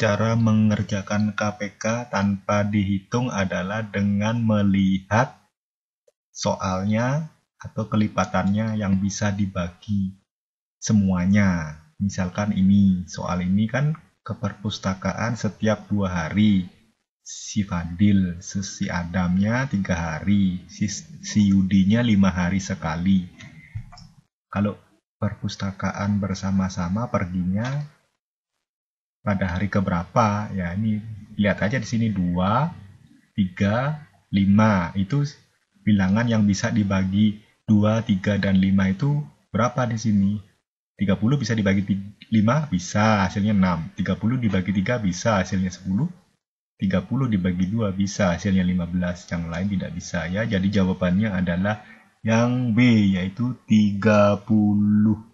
cara mengerjakan KPK tanpa dihitung adalah dengan melihat soalnya atau kelipatannya yang bisa dibagi semuanya. Misalkan ini, soal ini kan ke perpustakaan setiap dua hari. Si Fadil, si Adamnya tiga hari, si, si Yudinya lima hari sekali. Kalau perpustakaan bersama-sama perginya pada hari keberapa ya ini lihat aja di sini 2 3 5 itu bilangan yang bisa dibagi 2 3 dan 5 itu berapa di sini 30 bisa dibagi 5 bisa hasilnya 6 30 dibagi 3 bisa hasilnya 10 30 dibagi 2 bisa hasilnya 15 yang lain tidak bisa ya jadi jawabannya adalah yang B yaitu 30